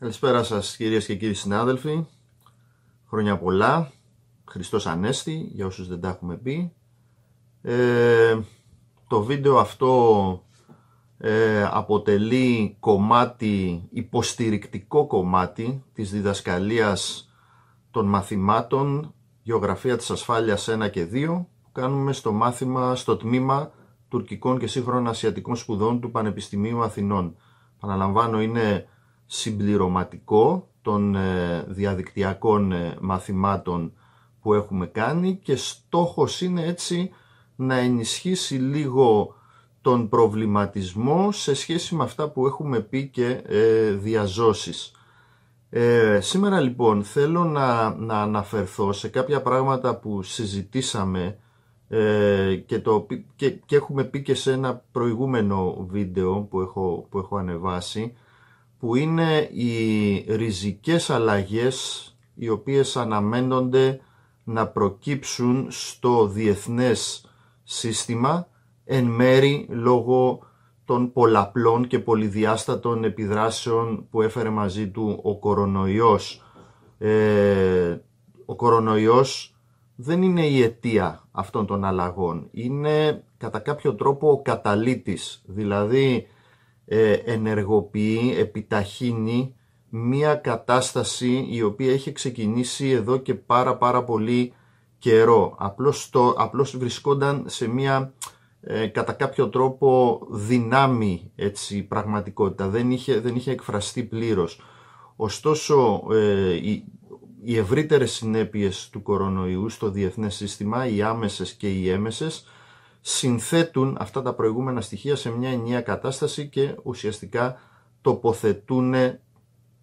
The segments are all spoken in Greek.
Καλησπέρα σας κυρίες και κύριοι συνάδελφοι Χρόνια πολλά Χριστός Ανέστη για όσους δεν τα έχουμε πει ε, Το βίντεο αυτό ε, αποτελεί κομμάτι, υποστηρικτικό κομμάτι της διδασκαλίας των μαθημάτων Γεωγραφία της Ασφάλειας 1 και 2 που κάνουμε στο μάθημα στο τμήμα τουρκικών και σύγχρονων ασιατικών σπουδών του Πανεπιστημίου Αθηνών. Παναλαμβάνω είναι συμπληρωματικό των ε, διαδικτυακών ε, μαθημάτων που έχουμε κάνει και στόχος είναι έτσι να ενισχύσει λίγο τον προβληματισμό σε σχέση με αυτά που έχουμε πει και ε, διαζώσεις. Ε, σήμερα λοιπόν θέλω να, να αναφερθώ σε κάποια πράγματα που συζητήσαμε και, έχουμε πει και σε ένα προηγούμενο βίντεο που έχω, που έχω ανεβάσει που είναι οι ριζικές αλλαγές οι οποίες αναμένονται να προκύψουν στο διεθνές σύστημα εν μέρη λόγω των πολλαπλών και πολυδιάστατων επιδράσεων που έφερε μαζί του ο κορονοϊός. Ε, ο κορονοϊός δεν είναι η αιτία αυτών των αλλαγών, είναι κατά κάποιο τρόπο ο καταλήτης, δηλαδή ε, ενεργοποιεί, επιταχύνει μία κατάσταση η οποία έχει ξεκινήσει εδώ και πάρα πάρα πολύ καιρό. Απλώς, το, απλώς βρισκόταν σε μία ε, κατά κάποιο τρόπο δυνάμει έτσι, πραγματικότητα. Δεν είχε, δεν είχε εκφραστεί πλήρως. Ωστόσο, ε, οι, οι ευρύτερες συνέπειες του κορονοϊού στο διεθνές σύστημα, οι άμεσες και οι έμεσες, συνθέτουν αυτά τα προηγούμενα στοιχεία σε μια ενιαία κατάσταση και ουσιαστικά τοποθετούν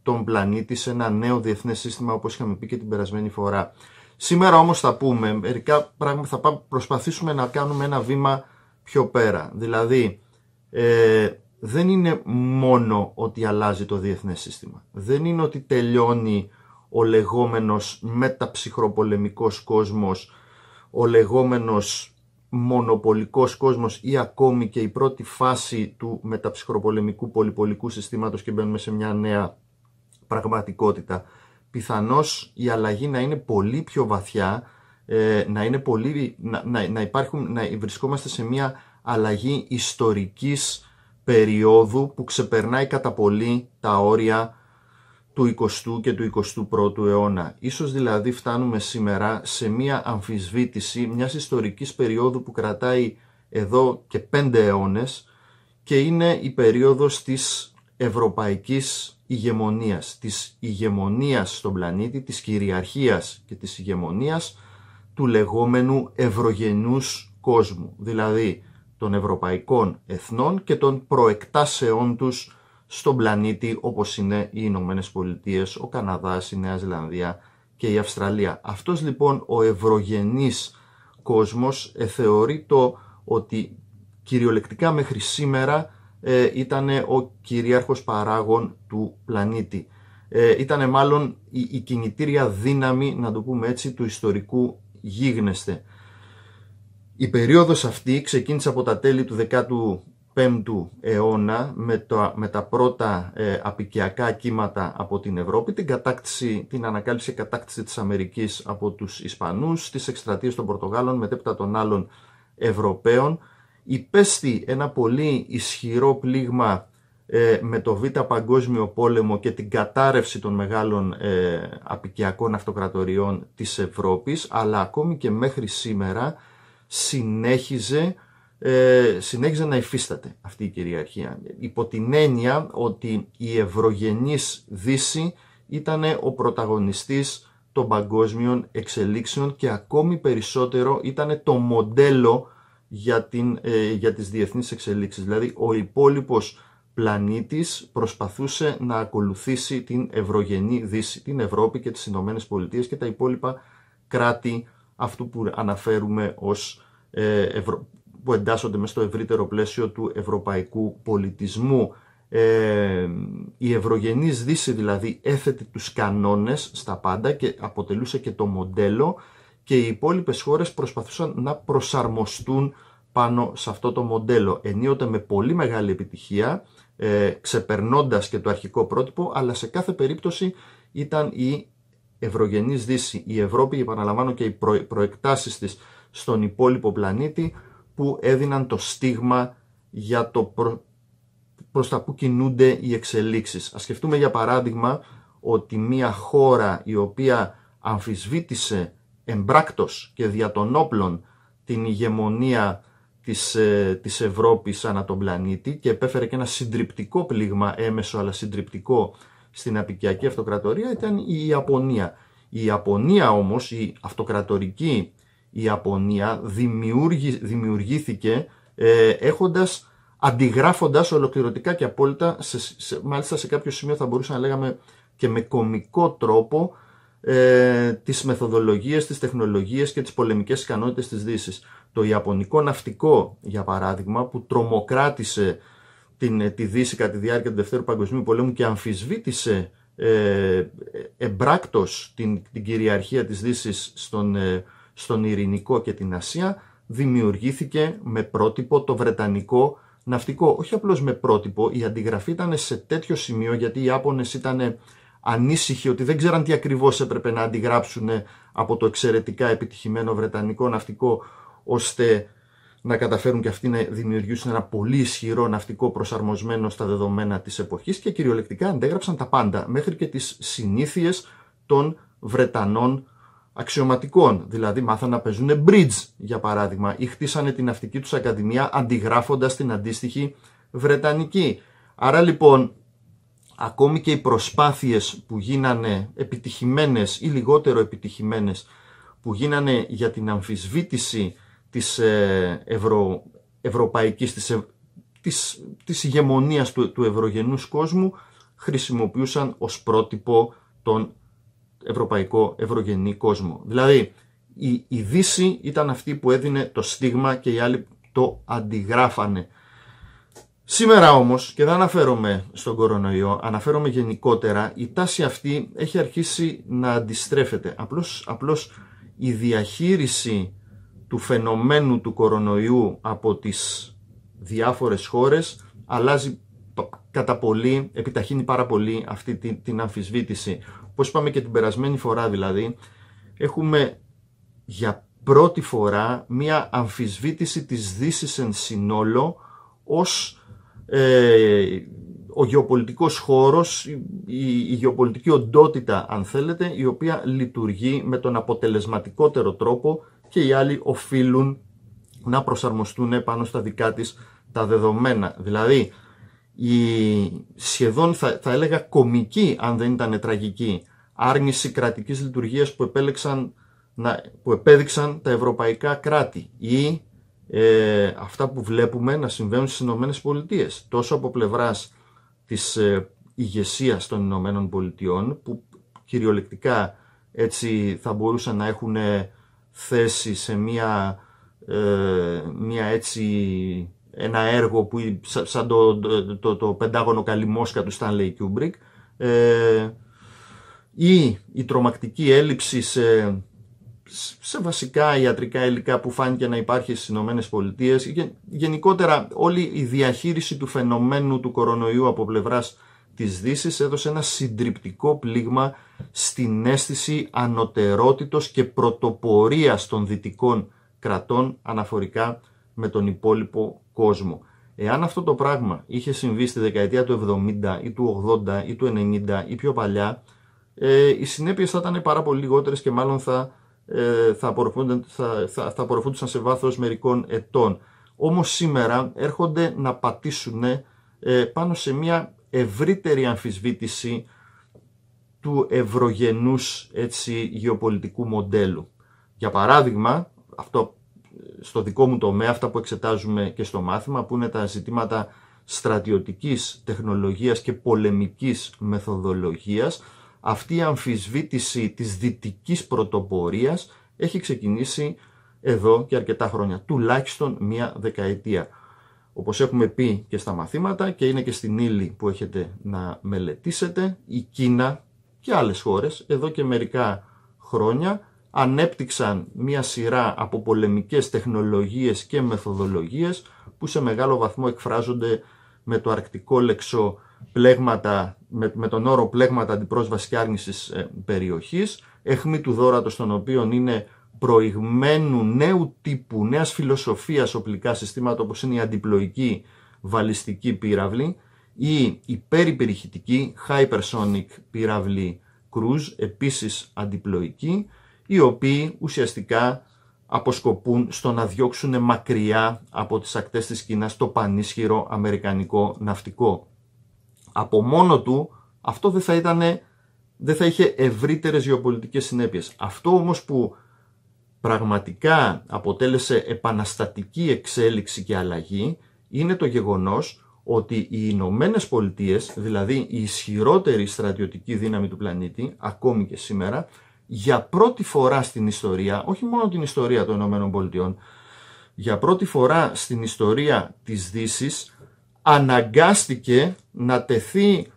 τον πλανήτη σε ένα νέο διεθνές σύστημα όπως είχαμε πει και την περασμένη φορά. Σήμερα όμως θα πούμε μερικά πράγματα θα προσπαθήσουμε να κάνουμε ένα βήμα πιο πέρα. Δηλαδή ε, δεν είναι μόνο ότι αλλάζει το διεθνές σύστημα. Δεν είναι ότι τελειώνει ο λεγόμενος μεταψυχροπολεμικός κόσμος, ο λεγόμενος μονοπολικός κόσμος ή ακόμη και η πρώτη φάση του μεταψυχροπολεμικού πολυπολικού συστήματος και μπαίνουμε σε μια νέα πραγματικότητα. Πιθανώς η αλλαγή να είναι πολύ πιο βαθιά, ε, να, είναι πολύ, να, να, υπάρχουν, να βρισκόμαστε σε μια αλλαγή ιστορικής περίοδου που ξεπερνάει κατά πολύ τα όρια του 20ου και του 21ου αιώνα. Ίσως δηλαδή φτάνουμε σήμερα σε μία αμφισβήτηση μιας ιστορικής περίοδου που κρατάει εδώ και πέντε αιώνες και είναι η περίοδος της ευρωπαϊκής ηγεμονίας, της ηγεμονίας στον πλανήτη, της κυριαρχίας και της ηγεμονίας του λεγόμενου ευρωγενούς κόσμου, δηλαδή των ευρωπαϊκών εθνών και των προεκτάσεών τους στον πλανήτη όπως είναι οι Ηνωμένες Πολιτείες, ο Καναδάς, η Νέα Ζηλανδία και η Αυστραλία. Αυτός λοιπόν ο ευρωγενής κόσμος ε, θεωρεί το ότι κυριολεκτικά μέχρι σήμερα ε, ήταν ο κυρίαρχος παράγων του πλανήτη. Ε, ήταν μάλλον η, κινητήρια δύναμη, να το πούμε έτσι, του ιστορικού γίγνεσθε. Η περίοδος αυτή ξεκίνησε από τα τέλη του 10ου 5ου αιώνα με, με τα πρώτα ε, απικιακά κύματα από την Ευρώπη, την, κατάκτηση, την ανακάλυψη και κατάκτηση της Αμερικής από τους Ισπανούς, τις εκστρατείες των Πορτογάλων, μετέπειτα των άλλων Ευρωπαίων. Υπέστη ένα πολύ ισχυρό πλήγμα ε, με το Β' Παγκόσμιο Πόλεμο και την κατάρρευση των μεγάλων ε, απικιακών αυτοκρατοριών της Ευρώπης, αλλά ακόμη και μέχρι σήμερα συνέχιζε ε, συνέχιζε να υφίσταται αυτή η κυριαρχία. Υπό την έννοια ότι η ευρωγενής Δύση ήταν ο πρωταγωνιστής των παγκόσμιων εξελίξεων και ακόμη περισσότερο ήταν το μοντέλο για, την, ε, για τις διεθνείς εξελίξεις. Δηλαδή ο υπόλοιπος πλανήτης προσπαθούσε να ακολουθήσει την ευρωγενή Δύση, την Ευρώπη και τις Ηνωμένες Πολιτείες και τα υπόλοιπα κράτη αυτού που αναφέρουμε ως ε, Ευρω που εντάσσονται μέσα στο ευρύτερο πλαίσιο του ευρωπαϊκού πολιτισμού. Ε, η Ευρωγενής Δύση δηλαδή έθετε τους κανόνες στα πάντα και αποτελούσε και το μοντέλο και οι υπόλοιπες χώρες προσπαθούσαν να προσαρμοστούν πάνω σε αυτό το μοντέλο. Ενίοτε με πολύ μεγάλη επιτυχία, ε, ξεπερνώντας και το αρχικό πρότυπο, αλλά σε κάθε περίπτωση ήταν η Ευρωγενής Δύση, η Ευρώπη, επαναλαμβάνω και οι προεκτάσεις της στον υπόλοιπο πλανήτη, που έδιναν το στίγμα για το προ... προς τα που κινούνται οι εξελίξεις. Ας σκεφτούμε για παράδειγμα ότι μια χώρα η οποία αμφισβήτησε εμπράκτος και δια των όπλων την ηγεμονία της, ε, της Ευρώπης ανά τον πλανήτη και επέφερε και ένα συντριπτικό πλήγμα έμεσο αλλά συντριπτικό στην απικιακή αυτοκρατορία ήταν η Ιαπωνία. Η Ιαπωνία όμως, η αυτοκρατορική η Ιαπωνία δημιουργήθηκε ε, έχοντας, αντιγράφοντας ολοκληρωτικά και απόλυτα, σε, μάλιστα σε κάποιο σημείο θα μπορούσα να λέγαμε και με κομικό τρόπο, ε, τις μεθοδολογίες, τις τεχνολογίες και τις πολεμικές ικανότητες της Δύσης. Το Ιαπωνικό ναυτικό, για παράδειγμα, που τρομοκράτησε ε, τη Δύση κατά τη διάρκεια του Δευτέρου Παγκοσμίου Πολέμου και αμφισβήτησε ε, ε εμπράκτος την, την κυριαρχία της Δύσης στον, ε, στον Ειρηνικό και την Ασία δημιουργήθηκε με πρότυπο το Βρετανικό ναυτικό. Όχι απλώς με πρότυπο, η αντιγραφή ήταν σε τέτοιο σημείο γιατί οι Ιάπωνες ήταν ανήσυχοι ότι δεν ξέραν τι ακριβώς έπρεπε να αντιγράψουν από το εξαιρετικά επιτυχημένο Βρετανικό ναυτικό ώστε να καταφέρουν και αυτοί να δημιουργήσουν ένα πολύ ισχυρό ναυτικό προσαρμοσμένο στα δεδομένα της εποχής και κυριολεκτικά αντέγραψαν τα πάντα μέχρι και τις συνήθειες των Βρετανών αξιωματικών. Δηλαδή, μάθαν να παίζουν bridge, για παράδειγμα, ή χτίσανε την ναυτική τους ακαδημία αντιγράφοντας την αντίστοιχη Βρετανική. Άρα λοιπόν, ακόμη και οι προσπάθειες που γίνανε επιτυχημένες ή λιγότερο επιτυχημένες που γίνανε για την αμφισβήτηση της ε, ευρω, ευρωπαϊκής, ε, της, της, ηγεμονίας του, του ευρωγενούς κόσμου χρησιμοποιούσαν ως πρότυπο τον ευρωπαϊκό, ευρωγενή κόσμο. Δηλαδή, η, η Δύση ήταν αυτή που έδινε το στίγμα και οι άλλοι το αντιγράφανε. Σήμερα όμως, και δεν αναφέρομαι στον κορονοϊό, αναφέρομαι γενικότερα, η τάση αυτή έχει αρχίσει να αντιστρέφεται. Απλώς, απλώς η διαχείριση του φαινομένου του κορονοϊού από τις διάφορες χώρες αλλάζει κατά πολύ, επιταχύνει πάρα πολύ αυτή την αμφισβήτηση. Όπως είπαμε και την περασμένη φορά δηλαδή, έχουμε για πρώτη φορά μία αμφισβήτηση της δύσης εν συνόλο ως ε, ο γεωπολιτικός χώρος, η, γεωπολιτική οντότητα αν θέλετε, η οποία λειτουργεί με τον αποτελεσματικότερο τρόπο και οι άλλοι οφείλουν να προσαρμοστούν πάνω στα δικά της τα δεδομένα. Δηλαδή, η σχεδόν θα, θα έλεγα κομική, αν δεν ήταν τραγική, άρνηση κρατικής λειτουργίας που, επέλεξαν, να, που επέδειξαν τα ευρωπαϊκά κράτη ή ε, αυτά που βλέπουμε να συμβαίνουν στις Ηνωμένες Πολιτείες τόσο από πλευράς της ε, ηγεσίας των Ηνωμένων Πολιτειών που κυριολεκτικά έτσι θα μπορούσαν να έχουν ε, θέση σε μια, ε, μια έτσι ένα έργο που σαν το, το, πεντάγωνο καλή μόσκα του Stanley Kubrick ε, ή η τρομακτική έλλειψη σε, βασικά ιατρικά υλικά που φάνηκε να υπάρχει στις Ηνωμένες Πολιτείες. Γενικότερα όλη η διαχείριση του φαινομένου του κορονοϊού από πλευράς της δύσης έδωσε ένα συντριπτικό πλήγμα στην αίσθηση ανωτερότητος και πρωτοπορίας των δυτικών κρατών αναφορικά με τον υπόλοιπο κόσμο. Εάν αυτό το πράγμα είχε συμβεί στη δεκαετία του 70 ή του 80 ή του 90 ή πιο παλιά, ε, οι συνέπειες θα ήταν πάρα πολύ λιγότερες και μάλλον θα, ε, θα, θα, θα, θα απορροφούνταν σε βάθος μερικών ετών. Όμως σήμερα έρχονται να πατήσουν ε, πάνω σε μια ευρύτερη αμφισβήτηση του ευρωγενού γεωπολιτικού μοντέλου. Για παράδειγμα, αυτό στο δικό μου τομέα, αυτά που εξετάζουμε και στο μάθημα, που είναι τα ζητήματα στρατιωτικής τεχνολογίας και πολεμικής μεθοδολογίας, αυτή η αμφισβήτηση της δυτικής πρωτοπορίας έχει ξεκινήσει εδώ και αρκετά χρόνια, τουλάχιστον μία δεκαετία. Όπως έχουμε πει και στα μαθήματα και είναι και στην ύλη που έχετε να μελετήσετε, η Κίνα και άλλες χώρες εδώ και μερικά χρόνια ανέπτυξαν μία σειρά από πολεμικές τεχνολογίες και μεθοδολογίες που σε μεγάλο βαθμό εκφράζονται με το αρκτικό λεξό πλέγματα, με, τον όρο πλέγματα αντιπρόσβασης και άρνησης ε, περιοχής, εχμή του δόρατος των οποίων είναι προηγμένου νέου τύπου, νέας φιλοσοφίας οπλικά συστήματα όπως είναι η αντιπλοϊκή βαλιστική πύραυλη ή η περιπεριχητική hypersonic πύραυλη cruise, επίσης αντιπλοϊκή, οι οποίοι ουσιαστικά αποσκοπούν στο να διώξουν μακριά από τις ακτές της Κίνας το πανίσχυρο αμερικανικό ναυτικό από μόνο του αυτό δεν θα, δεν θα είχε ευρύτερες γεωπολιτικές συνέπειες. Αυτό όμως που πραγματικά αποτέλεσε επαναστατική εξέλιξη και αλλαγή είναι το γεγονός ότι οι Ηνωμένες Πολιτείες, δηλαδή η ισχυρότερη στρατιωτική δύναμη του πλανήτη, ακόμη και σήμερα, για πρώτη φορά στην ιστορία, όχι μόνο την ιστορία των Ηνωμένων Πολιτειών, για πρώτη φορά στην ιστορία της Δύσης αναγκάστηκε να τεθεί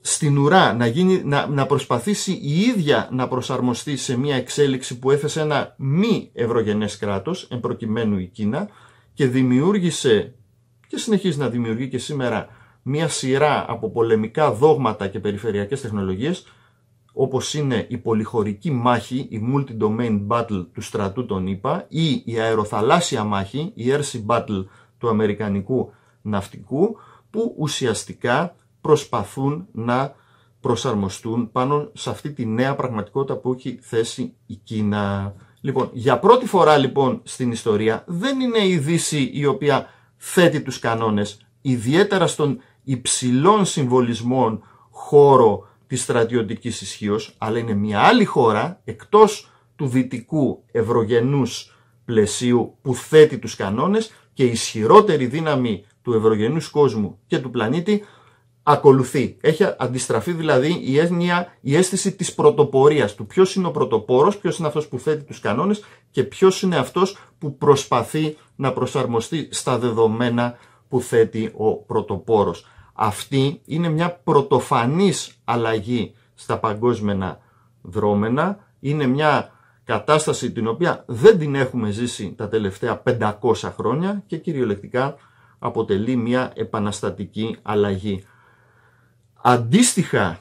στην ουρά, να, γίνει, να, να προσπαθήσει η ίδια να προσαρμοστεί σε μια εξέλιξη που έθεσε ένα μη ευρωγενές κράτος, εμπροκειμένου η Κίνα, και δημιούργησε και συνεχίζει να δημιουργεί και σήμερα μια σειρά από πολεμικά δόγματα και περιφερειακές τεχνολογίες, όπως είναι η πολυχωρική μάχη, η multi-domain battle του στρατού των ΗΠΑ ή η αεροθαλάσσια μάχη, η air battle του Αμερικανικού ναυτικού που ουσιαστικά προσπαθούν να προσαρμοστούν πάνω σε αυτή τη νέα πραγματικότητα που έχει θέσει η Κίνα. Λοιπόν, για πρώτη φορά λοιπόν στην ιστορία δεν είναι η Δύση η οποία θέτει τους κανόνες, ιδιαίτερα στον υψηλών συμβολισμών χώρο της στρατιωτικής ισχύως, αλλά είναι μια άλλη χώρα εκτός του δυτικού ευρωγενούς πλαισίου που θέτει τους κανόνες και ισχυρότερη δύναμη του ευρωγενούς κόσμου και του πλανήτη ακολουθεί. Έχει αντιστραφεί δηλαδή η, έννοια, η αίσθηση της πρωτοπορίας, του ποιος είναι ο πρωτοπόρος, ποιος είναι αυτός που θέτει τους κανόνες και ποιος είναι αυτός που προσπαθεί να προσαρμοστεί στα δεδομένα που θέτει ο πρωτοπόρος. Αυτή είναι μια πρωτοφανής αλλαγή στα παγκόσμια δρόμενα, είναι μια κατάσταση την οποία δεν την έχουμε ζήσει τα τελευταία 500 χρόνια και κυριολεκτικά αποτελεί μια επαναστατική αλλαγή. Αντίστοιχα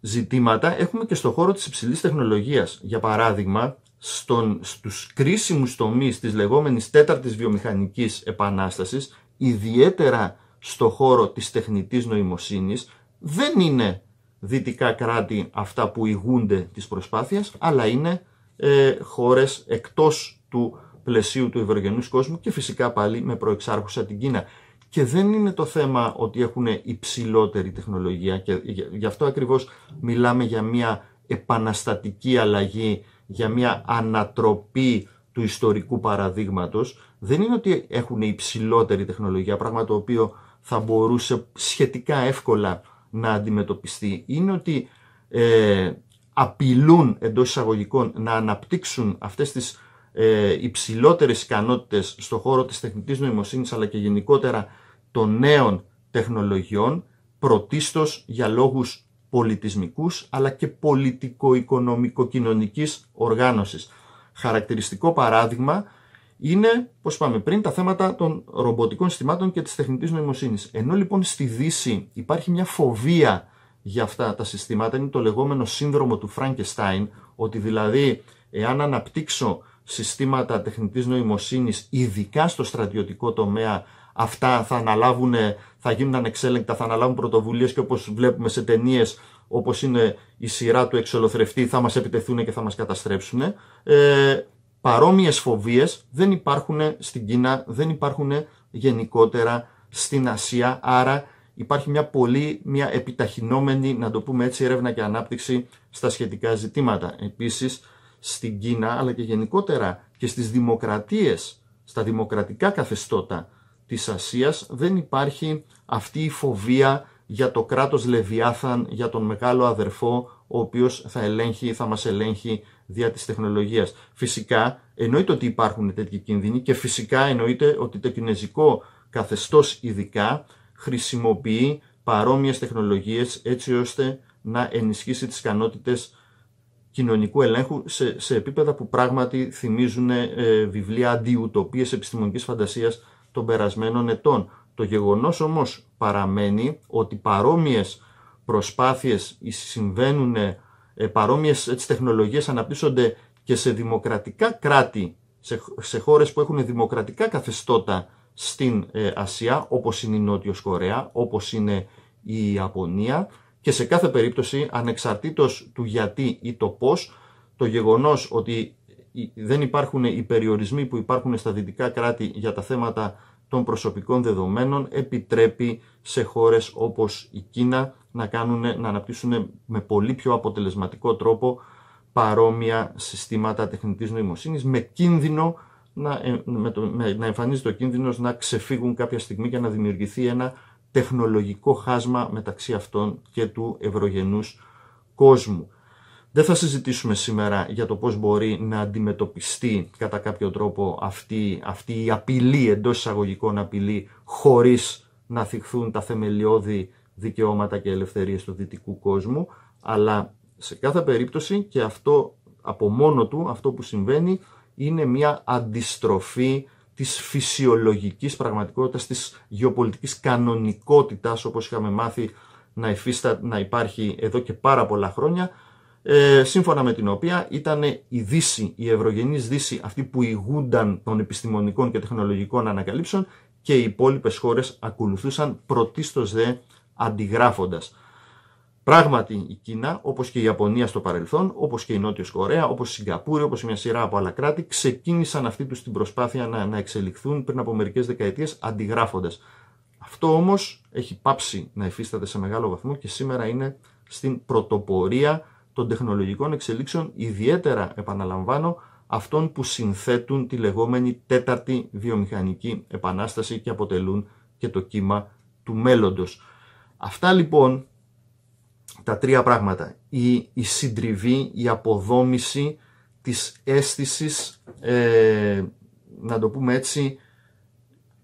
ζητήματα έχουμε και στον χώρο της υψηλής τεχνολογίας. Για παράδειγμα, στον, στους κρίσιμους τομείς της λεγόμενης τέταρτης βιομηχανικής επανάστασης, ιδιαίτερα στο χώρο της τεχνητής νοημοσύνης, δεν είναι δυτικά κράτη αυτά που ηγούνται της προσπάθειας, αλλά είναι ε, χώρες εκτός του πλαισίου του ευρωγενού κόσμου και φυσικά πάλι με προεξάρχουσα την Κίνα. Και δεν είναι το θέμα ότι έχουν υψηλότερη τεχνολογία και γι' αυτό ακριβώς μιλάμε για μια επαναστατική αλλαγή, για μια ανατροπή του ιστορικού παραδείγματος. Δεν είναι ότι έχουν υψηλότερη τεχνολογία, πράγμα το οποίο θα μπορούσε σχετικά εύκολα να αντιμετωπιστεί. Είναι ότι ε, απειλούν εντός εισαγωγικών να αναπτύξουν αυτές τις ε, υψηλότερες ικανότητες στον χώρο της τεχνητής νοημοσύνης αλλά και γενικότερα των νέων τεχνολογιών πρωτίστως για λόγους πολιτισμικούς αλλά και πολιτικο-οικονομικο-κοινωνικής οργάνωσης. Χαρακτηριστικό παράδειγμα είναι, πώς είπαμε πριν, τα θέματα των ρομποτικών συστημάτων και της τεχνητής νοημοσύνης. Ενώ λοιπόν στη Δύση υπάρχει μια φοβία για αυτά τα συστήματα, είναι το λεγόμενο σύνδρομο του Frankenstein, ότι δηλαδή εάν αναπτύξω συστήματα τεχνητής νοημοσύνης, ειδικά στο στρατιωτικό τομέα, αυτά θα, αναλάβουν, ε, θα γίνουν ανεξέλεγκτα, θα αναλάβουν πρωτοβουλίες και όπως βλέπουμε σε ταινίες όπως είναι η σειρά του εξολοθρευτή, θα μας επιτεθούν και θα μας καταστρέψουν. Ε, παρόμοιες φοβίες δεν υπάρχουν στην Κίνα, δεν υπάρχουν γενικότερα στην Ασία, άρα υπάρχει μια πολύ μια επιταχυνόμενη, να το πούμε έτσι, έρευνα και ανάπτυξη στα σχετικά ζητήματα. Επίσης, στην Κίνα αλλά και γενικότερα και στις δημοκρατίες, στα δημοκρατικά καθεστώτα της Ασίας δεν υπάρχει αυτή η φοβία για το κράτος Λεβιάθαν, για τον μεγάλο αδερφό ο οποίος θα, ελέγχει, θα μας ελέγχει δια της τεχνολογίας. Φυσικά εννοείται ότι υπάρχουν τέτοιοι κίνδυνοι και φυσικά εννοείται ότι το κινέζικο καθεστώς ειδικά χρησιμοποιεί παρόμοιες τεχνολογίες έτσι ώστε να ενισχύσει τις ικανότητες κοινωνικού ελέγχου σε, σε επίπεδα που πράγματι θυμίζουν ε, βιβλία αντιουτοπίες επιστημονικής φαντασίας των περασμένων ετών. Το γεγονός όμως παραμένει ότι παρόμοιες προσπάθειες συμβαίνουν, ε, παρόμοιες έτσι, τεχνολογίες αναπτύσσονται και σε δημοκρατικά κράτη, σε, χώρες που έχουν δημοκρατικά καθεστώτα στην ε, Ασία, όπως είναι η Νότιος Κορέα, όπως είναι η Ιαπωνία, και σε κάθε περίπτωση ανεξαρτήτως του γιατί ή το πώς το γεγονός ότι δεν υπάρχουν οι περιορισμοί που υπάρχουν στα δυτικά κράτη για τα θέματα των προσωπικών δεδομένων επιτρέπει σε χώρες όπως η Κίνα να, κάνουν, να αναπτύσσουν με πολύ πιο αποτελεσματικό τρόπο παρόμοια συστήματα τεχνητής νοημοσύνης με κίνδυνο να, ε, με το, με, να κίνδυνος να ξεφύγουν κάποια στιγμή και να δημιουργηθεί ένα τεχνολογικό χάσμα μεταξύ αυτών και του ευρωγενούς κόσμου. Δεν θα συζητήσουμε σήμερα για το πώς μπορεί να αντιμετωπιστεί κατά κάποιο τρόπο αυτή, αυτή η απειλή, εντός εισαγωγικών απειλή, χωρίς να θυχθούν τα θεμελιώδη δικαιώματα και ελευθερίες του δυτικού κόσμου, αλλά σε κάθε περίπτωση και αυτό από μόνο του, αυτό που συμβαίνει, είναι μια αντιστροφή της φυσιολογικής πραγματικότητας, της γεωπολιτικής κανονικότητας, όπως είχαμε μάθει να, υφίστα, να υπάρχει εδώ και πάρα πολλά χρόνια, ε, σύμφωνα με την οποία ήταν η Δύση, η Ευρωγενής Δύση, αυτή που ηγούνταν των επιστημονικών και τεχνολογικών ανακαλύψεων και οι υπόλοιπες χώρες ακολουθούσαν πρωτίστως δε αντιγράφοντας. Πράγματι η Κίνα, όπως και η Ιαπωνία στο παρελθόν, όπως και η Νότιος Κορέα, όπως η Σιγκαπούρη, όπως μια σειρά από άλλα κράτη, ξεκίνησαν αυτή τους την προσπάθεια να, να εξελιχθούν πριν από μερικές δεκαετίες αντιγράφοντας. Αυτό όμως έχει πάψει να υφίσταται σε μεγάλο βαθμό και σήμερα είναι στην πρωτοπορία των τεχνολογικών εξελίξεων, ιδιαίτερα επαναλαμβάνω αυτών που συνθέτουν τη λεγόμενη τέταρτη βιομηχανική επανάσταση και αποτελούν και το κύμα του μέλλοντος. Αυτά λοιπόν τα τρία πράγματα. Η, η συντριβή, η αποδόμηση της αίσθησης, ε, να το πούμε έτσι,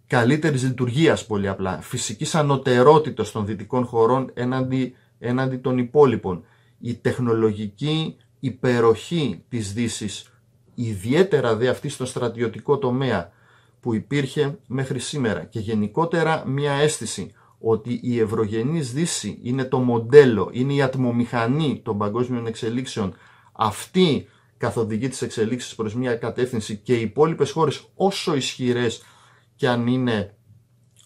καλύτερης λειτουργίας πολύ απλά, φυσικής ανωτερότητας των δυτικών χωρών έναντι, έναντι των υπόλοιπων. Η τεχνολογική υπεροχή της δύσης, ιδιαίτερα δε αυτή στο στρατιωτικό τομέα που υπήρχε μέχρι σήμερα και γενικότερα μια αίσθηση ότι η ευρωγενής Δύση είναι το μοντέλο, είναι η ατμομηχανή των παγκόσμιων εξελίξεων. Αυτή καθοδηγεί τις εξελίξεις προς μια κατεύθυνση και οι υπόλοιπες χώρες όσο ισχυρές και αν είναι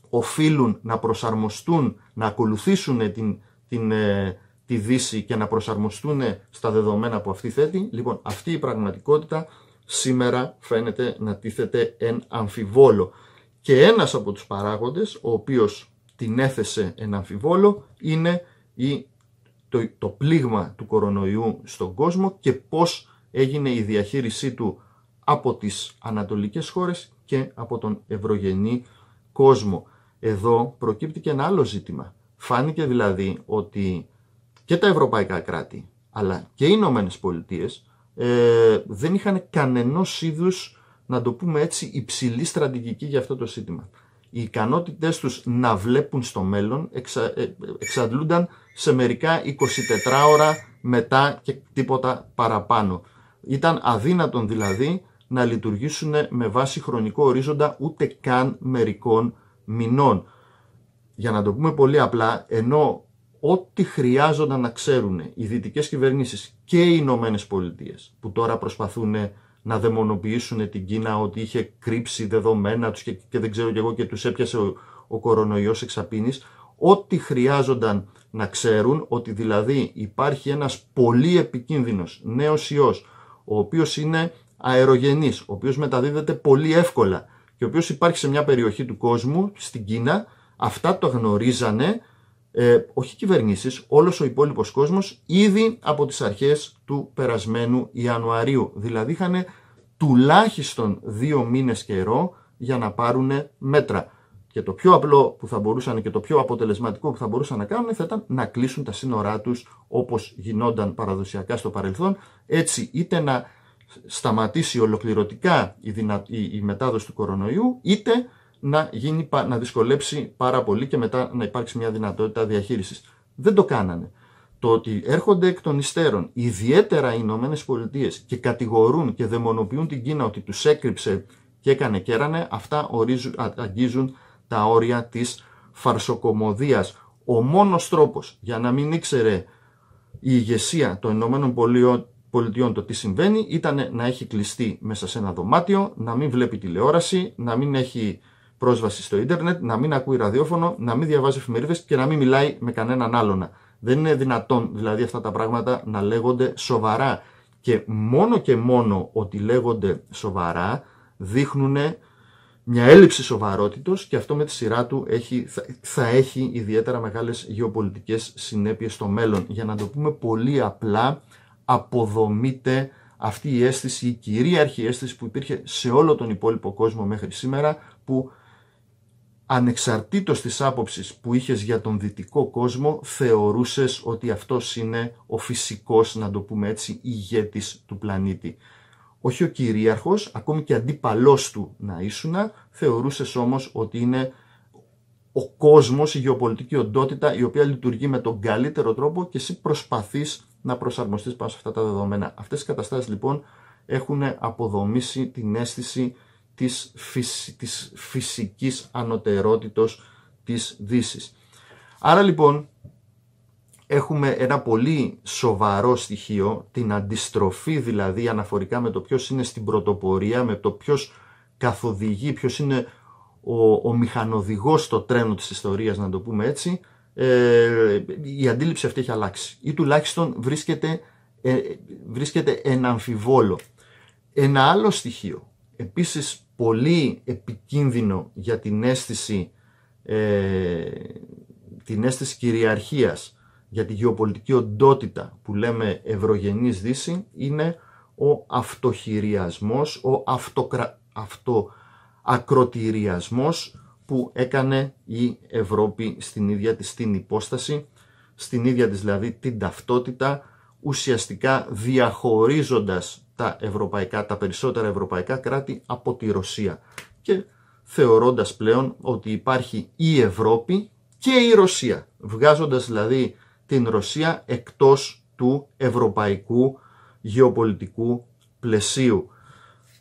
οφείλουν να προσαρμοστούν, να ακολουθήσουν την, την, ε, τη Δύση και να προσαρμοστούν στα δεδομένα που αυτή θέτει. Λοιπόν, αυτή η πραγματικότητα σήμερα φαίνεται να τίθεται εν αμφιβόλο. Και ένας από τους παράγοντες, ο οποίος την έθεσε ένα αμφιβόλο είναι η, το, πλήγμα του κορονοϊού στον κόσμο και πώς έγινε η διαχείρισή του από τις ανατολικές χώρες και από τον ευρωγενή κόσμο. Εδώ προκύπτει και ένα άλλο ζήτημα. Φάνηκε δηλαδή ότι και τα ευρωπαϊκά κράτη αλλά και οι Ηνωμένες Πολιτείες ε, δεν είχαν κανενός είδους να το πούμε έτσι υψηλή στρατηγική για αυτό το ζήτημα οι ικανότητές τους να βλέπουν στο μέλλον εξα, ε, εξαντλούνταν σε μερικά 24 ώρα μετά και τίποτα παραπάνω. Ήταν αδύνατον δηλαδή να λειτουργήσουν με βάση χρονικό ορίζοντα ούτε καν μερικών μηνών. Για να το πούμε πολύ απλά, ενώ ό,τι χρειάζονταν να ξέρουν οι δυτικές κυβερνήσεις και οι Ηνωμένες Πολιτείες που τώρα προσπαθούν να δαιμονοποιήσουν την Κίνα ότι είχε κρύψει δεδομένα τους και, δεν ξέρω κι εγώ και τους έπιασε ο, ο κορονοϊός εξαπίνης. Ό,τι χρειάζονταν να ξέρουν ότι δηλαδή υπάρχει ένας πολύ επικίνδυνος νέος ιός ο οποίος είναι αερογενής, ο οποίος μεταδίδεται πολύ εύκολα και ο οποίος υπάρχει σε μια περιοχή του κόσμου, στην Κίνα, αυτά το γνωρίζανε ε, όχι κυβερνήσεις, όλος ο υπόλοιπος κόσμος ήδη από τις αρχές του περασμένου Ιανουαρίου. Δηλαδή είχαν τουλάχιστον δύο μήνες καιρό για να πάρουν μέτρα. Και το πιο απλό που θα μπορούσαν και το πιο αποτελεσματικό που θα μπορούσαν να κάνουν θα ήταν να κλείσουν τα σύνορά τους όπως γινόταν παραδοσιακά στο παρελθόν, έτσι είτε να σταματήσει ολοκληρωτικά η, η μετάδοση του κορονοϊού, είτε να, γίνει, να δυσκολέψει πάρα πολύ και μετά να υπάρξει μια δυνατότητα διαχείρισης. Δεν το κάνανε. Το ότι έρχονται εκ των υστέρων ιδιαίτερα οι Ηνωμένες Πολιτείες και κατηγορούν και δαιμονοποιούν την Κίνα ότι τους έκρυψε και έκανε και έρανε, αυτά ορίζουν, αγγίζουν τα όρια της φαρσοκομωδίας. Ο μόνος τρόπος για να μην ήξερε η ηγεσία των Ηνωμένων Πολιτειών το τι συμβαίνει ήταν να έχει κλειστεί μέσα σε ένα δωμάτιο, να μην βλέπει τηλεόραση, να μην έχει πρόσβαση στο ίντερνετ, να μην ακούει ραδιόφωνο, να μην διαβάζει εφημερίδες και να μην μιλάει με κανέναν άλλον. Δεν είναι δυνατόν δηλαδή αυτά τα πράγματα να λέγονται σοβαρά. Και μόνο και μόνο ότι λέγονται σοβαρά δείχνουν μια έλλειψη σοβαρότητος και αυτό με τη σειρά του έχει, θα, έχει ιδιαίτερα μεγάλες γεωπολιτικές συνέπειες στο μέλλον. Για να το πούμε πολύ απλά, αποδομείται αυτή η αίσθηση, η κυρίαρχη αίσθηση που υπήρχε σε όλο τον υπόλοιπο κόσμο μέχρι σήμερα, που ανεξαρτήτως της άποψης που είχες για τον δυτικό κόσμο, θεωρούσες ότι αυτός είναι ο φυσικός, να το πούμε έτσι, ηγέτης του πλανήτη. Όχι ο κυρίαρχος, ακόμη και αντίπαλός του να ήσουνα, θεωρούσες όμως ότι είναι ο κόσμος, η γεωπολιτική οντότητα η οποία λειτουργεί με τον καλύτερο τρόπο και εσύ προσπαθείς να προσαρμοστείς πάνω σε αυτά τα δεδομένα. Αυτές οι καταστάσεις λοιπόν έχουν αποδομήσει την αίσθηση της, της φυσικής ανωτερότητος της δύσης. Άρα λοιπόν έχουμε ένα πολύ σοβαρό στοιχείο, την αντιστροφή δηλαδή αναφορικά με το ποιος είναι στην πρωτοπορία, με το ποιος καθοδηγεί, ποιος είναι ο, ο μηχανοδηγός στο τρένο της ιστορίας να το πούμε έτσι, ε, η αντίληψη αυτή έχει αλλάξει ή τουλάχιστον βρίσκεται, ε, βρίσκεται ένα αμφιβόλο. Ένα άλλο στοιχείο, επίσης πολύ επικίνδυνο για την αίσθηση, ε, την αίσθηση κυριαρχίας, για τη γεωπολιτική οντότητα που λέμε ευρωγενής δύση, είναι ο αυτοχειριασμός, ο αυτοκρα... αυτοακροτηριασμός που έκανε η Ευρώπη στην ίδια της την υπόσταση, στην ίδια της δηλαδή την ταυτότητα, ουσιαστικά διαχωρίζοντας τα, ευρωπαϊκά, τα περισσότερα ευρωπαϊκά κράτη από τη Ρωσία και θεωρώντας πλέον ότι υπάρχει η Ευρώπη και η Ρωσία, βγάζοντας δηλαδή την Ρωσία εκτός του ευρωπαϊκού γεωπολιτικού πλαισίου.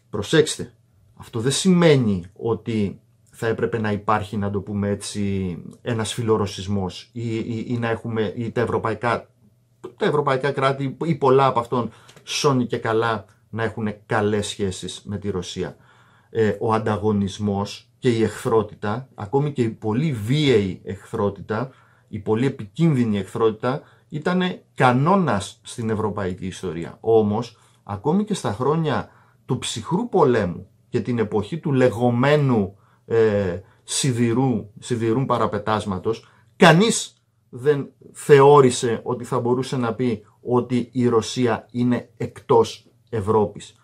Προσέξτε, αυτό δεν σημαίνει ότι θα έπρεπε να υπάρχει, να το πούμε έτσι, ένας φιλορωσισμός ή, να έχουμε ή τα ευρωπαϊκά τα ευρωπαϊκά κράτη ή πολλά από αυτών σώνει και καλά να έχουν καλές σχέσεις με τη Ρωσία. Ε, ο ανταγωνισμός και η εχθρότητα, ακόμη και η πολύ βίαιη εχθρότητα, η πολύ επικίνδυνη εχθρότητα, ήταν κανόνας στην ευρωπαϊκή ιστορία. Όμως, ακόμη και στα χρόνια του ψυχρού πολέμου και την εποχή του λεγόμενου ε, σιδηρού, σιδηρού παραπετάσματος, κανείς δεν θεώρησε ότι θα μπορούσε να πει ότι η Ρωσία είναι εκτός Ευρώπης.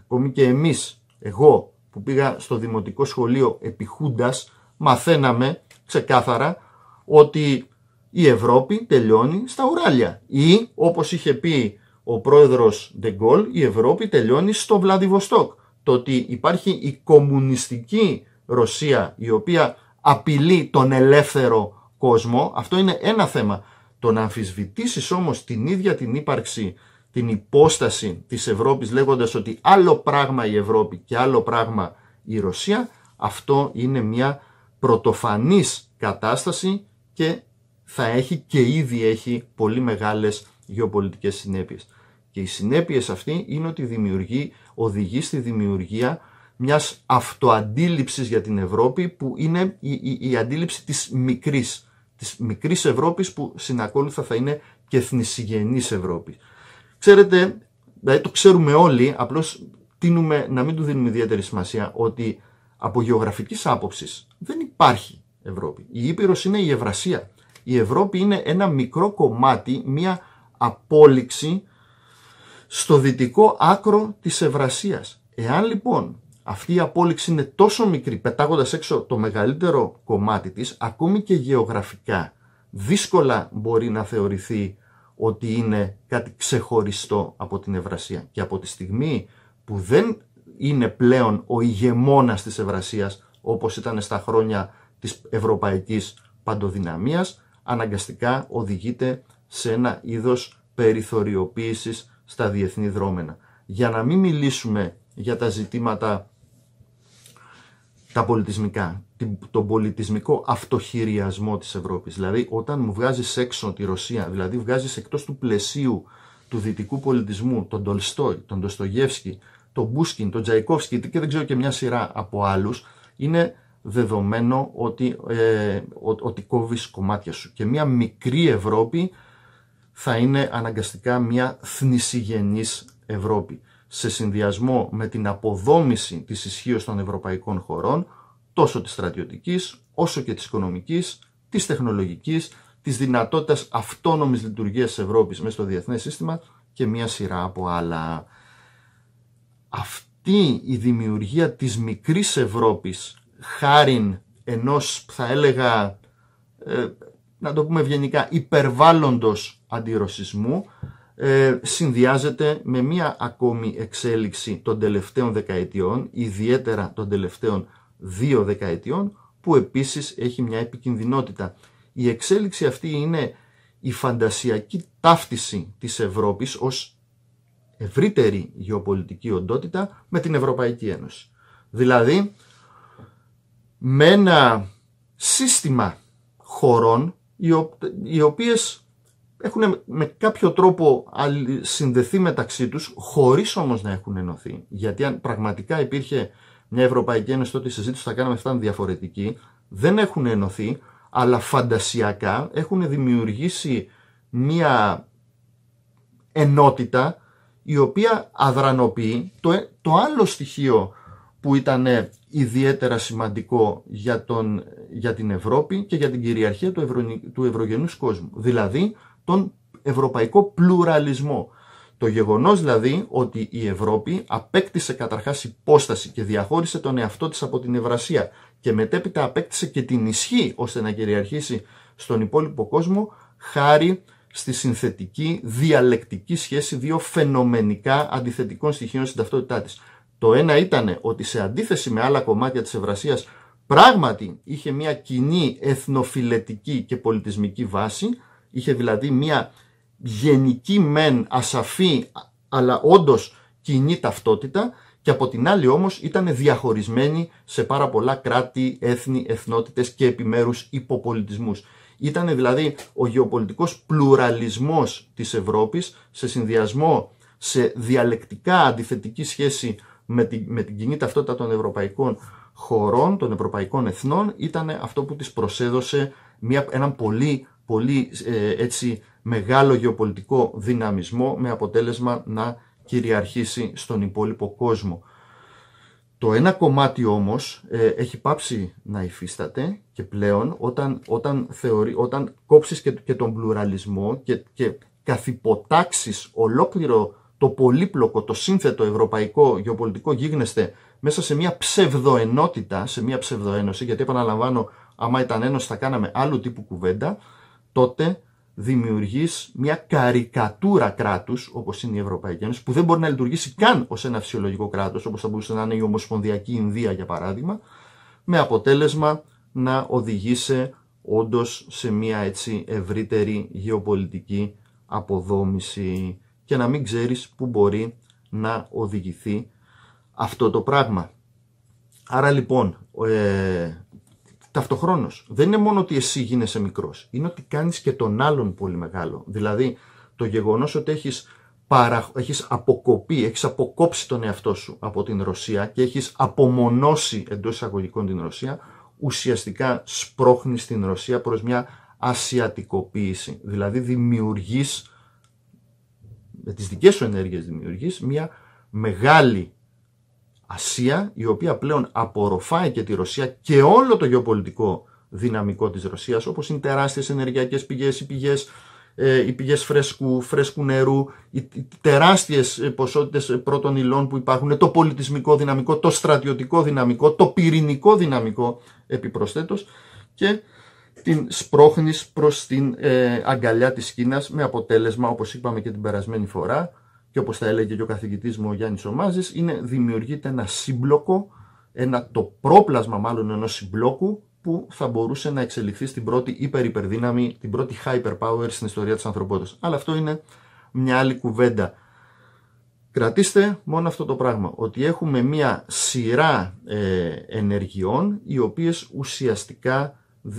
Ακόμη και εμείς, εγώ που πήγα στο δημοτικό σχολείο επί Χούντας, μαθαίναμε ξεκάθαρα ότι η Ευρώπη τελειώνει στα Ουράλια. Ή, όπως είχε πει ο πρόεδρος Ντεγκόλ, η Ευρώπη τελειώνει στο Βλαδιβοστόκ. Το ότι υπάρχει η κομμουνιστική Ρωσία, η οποία απειλεί τον ελεύθερο κόσμο, αυτό είναι ένα θέμα. Το να αμφισβητήσεις όμως την ίδια την ύπαρξη, την υπόσταση της Ευρώπης λέγοντας ότι άλλο πράγμα η Ευρώπη και άλλο πράγμα η Ρωσία, αυτό είναι μια πρωτοφανής κατάσταση και θα έχει και ήδη έχει πολύ μεγάλες γεωπολιτικές συνέπειες. Και οι συνέπειες αυτή είναι ότι δημιουργεί, οδηγεί στη δημιουργία μιας αυτοαντίληψης για την Ευρώπη που είναι η, η αντίληψη της μικρής της μικρής Ευρώπης που συνακόλουθα θα είναι και εθνισυγενής Ευρώπης. Ξέρετε, δηλαδή το ξέρουμε όλοι, απλώς τίνουμε να μην του δίνουμε ιδιαίτερη σημασία ότι από γεωγραφικής άποψης δεν υπάρχει Ευρώπη. Η Ήπειρος είναι η Ευρασία. Η Ευρώπη είναι ένα μικρό κομμάτι, μία απόλυξη στο δυτικό άκρο της Ευρασίας. Εάν λοιπόν αυτή η απόλυξη είναι τόσο μικρή, πετάγοντας έξω το μεγαλύτερο κομμάτι της, ακόμη και γεωγραφικά, δύσκολα μπορεί να θεωρηθεί ότι είναι κάτι ξεχωριστό από την Ευρασία. Και από τη στιγμή που δεν είναι πλέον ο ηγεμόνας της Ευρασίας, όπως ήταν στα χρόνια της ευρωπαϊκής παντοδυναμίας, αναγκαστικά οδηγείται σε ένα είδος περιθωριοποίησης στα διεθνή δρόμενα. Για να μην μιλήσουμε για τα ζητήματα τα πολιτισμικά, τον πολιτισμικό αυτοχειριασμό της Ευρώπης. Δηλαδή όταν μου βγάζεις έξω τη Ρωσία, δηλαδή βγάζεις εκτός του πλαισίου του δυτικού πολιτισμού τον Τολστόι, τον Ντοστογεύσκη, τον Μπούσκιν, τον Τζαϊκόφσκι και δεν ξέρω και μια σειρά από άλλους, είναι δεδομένο ότι, ε, ότι κόβεις κομμάτια σου. Και μια μικρή Ευρώπη θα είναι αναγκαστικά μια θνησιγενής Ευρώπη σε συνδυασμό με την αποδόμηση της ισχύω των ευρωπαϊκών χωρών, τόσο της στρατιωτικής, όσο και της οικονομικής, της τεχνολογικής, της δυνατότητας αυτόνομης λειτουργίας της Ευρώπης μέσα στο διεθνές σύστημα και μία σειρά από άλλα. Αυτή η δημιουργία της μικρής Ευρώπης χάριν ενός θα έλεγα, ε, να το πούμε ευγενικά, υπερβάλλοντος αντιρωσισμού ε, συνδυάζεται με μία ακόμη εξέλιξη των τελευταίων δεκαετιών, ιδιαίτερα των τελευταίων δύο δεκαετιών, που επίσης έχει μια επικινδυνότητα. Η εξέλιξη αυτή είναι η φαντασιακή ταύτιση της Ευρώπης ως ευρύτερη γεωπολιτική οντότητα με την Ευρωπαϊκή Ένωση. Δηλαδή, με ένα σύστημα χωρών οι οποίες έχουν με κάποιο τρόπο συνδεθεί μεταξύ τους χωρίς όμως να έχουν ενωθεί. Γιατί αν πραγματικά υπήρχε μια Ευρωπαϊκή Ένωση τότε η συζήτηση θα κάναμε αυτά ήταν διαφορετική. Δεν έχουν ενωθεί αλλά φαντασιακά έχουν δημιουργήσει μια ενότητα η οποία αδρανοποιεί το, ε, το άλλο στοιχείο που ήταν ε, ιδιαίτερα σημαντικό για, τον, για την Ευρώπη και για την κυριαρχία του, ευρω, του ευρωγενούς κόσμου. Δηλαδή τον ευρωπαϊκό πλουραλισμό. Το γεγονός δηλαδή ότι η Ευρώπη απέκτησε καταρχάς υπόσταση και διαχώρισε τον εαυτό της από την Ευρασία και μετέπειτα απέκτησε και την ισχύ ώστε να κυριαρχήσει στον υπόλοιπο κόσμο χάρη στη συνθετική διαλεκτική σχέση δύο φαινομενικά αντιθετικών στοιχείων στην ταυτότητά της. Το ένα ήταν ότι σε αντίθεση με άλλα κομμάτια της Ευρασίας πράγματι είχε μια κοινή εθνοφιλετική και πολιτισμική βάση Είχε δηλαδή μια γενική μεν ασαφή αλλά όντως κοινή ταυτότητα και από την άλλη όμως ήταν διαχωρισμένη σε πάρα πολλά κράτη, έθνη, εθνότητες και επιμέρους υποπολιτισμούς. Ήταν δηλαδή ο γεωπολιτικός πλουραλισμός της Ευρώπης σε συνδυασμό σε διαλεκτικά αντιθετική σχέση με την, με την κοινή ταυτότητα των ευρωπαϊκών χωρών, των ευρωπαϊκών εθνών, ήταν αυτό που της προσέδωσε μια, έναν πολύ πολύ ε, έτσι μεγάλο γεωπολιτικό δυναμισμό με αποτέλεσμα να κυριαρχήσει στον υπόλοιπο κόσμο. Το ένα κομμάτι όμως ε, έχει πάψει να υφίσταται και πλέον όταν, όταν, θεωρεί, όταν κόψεις και, τον πλουραλισμό και, και καθυποτάξεις ολόκληρο το πολύπλοκο, το σύνθετο ευρωπαϊκό γεωπολιτικό γίγνεσθε μέσα σε μια ψευδοενότητα, σε μια ψευδοένωση, γιατί επαναλαμβάνω, άμα ήταν ένωση θα κάναμε άλλου τύπου κουβέντα, τότε δημιουργείς μια καρικατούρα κράτους, όπως είναι η Ευρωπαϊκή Ένωση, που δεν μπορεί να λειτουργήσει καν ως ένα φυσιολογικό κράτος, όπως θα μπορούσε να είναι η Ομοσπονδιακή Ινδία, για παράδειγμα, με αποτέλεσμα να οδηγήσει όντως σε μια έτσι ευρύτερη γεωπολιτική αποδόμηση και να μην ξέρεις που μπορεί να οδηγηθεί αυτό το πράγμα. Άρα λοιπόν, ε, ταυτοχρόνως. Δεν είναι μόνο ότι εσύ γίνεσαι μικρός, είναι ότι κάνεις και τον άλλον πολύ μεγάλο. Δηλαδή, το γεγονός ότι έχεις παρα... έχεις αποκοπεί, έχεις αποκόψει τον εαυτό σου από την Ρωσία και έχεις απομονώσει εντός εισαγωγικών την Ρωσία, ουσιαστικά σπρώχνεις την Ρωσία προς μια ασιατικοποίηση. Δηλαδή δημιουργείς με τις δικές σου ενέργειες δημιουργείς, μια μεγάλη Ασία, η οποία πλέον απορροφάει και τη Ρωσία και όλο το γεωπολιτικό δυναμικό της Ρωσίας, όπως είναι τεράστιες ενεργειακές πηγές, οι πηγές, ε, οι πηγές φρέσκου, φρέσκου νερού, οι τεράστιες ε, ποσότητες ε, πρώτων υλών που υπάρχουν, το πολιτισμικό δυναμικό, το στρατιωτικό δυναμικό, το πυρηνικό δυναμικό επιπροσθέτως και την σπρώχνεις προς την ε, αγκαλιά της Κίνας με αποτέλεσμα, όπως είπαμε και την περασμένη φορά, και όπως θα έλεγε και ο καθηγητής μου ο Γιάννης Ομάζης, είναι, δημιουργείται ένα σύμπλοκο, ένα, το πρόπλασμα μάλλον ενός συμπλόκου που θα μπορούσε να εξελιχθεί στην πρώτη υπερ-υπερδύναμη, την πρώτη hyperpower στην ιστορία της ανθρωπότητας. Αλλά αυτό είναι μια άλλη κουβέντα. Κρατήστε μόνο αυτό το πράγμα, ότι έχουμε μια σειρά ε, ενεργειών οι οποίες ουσιαστικά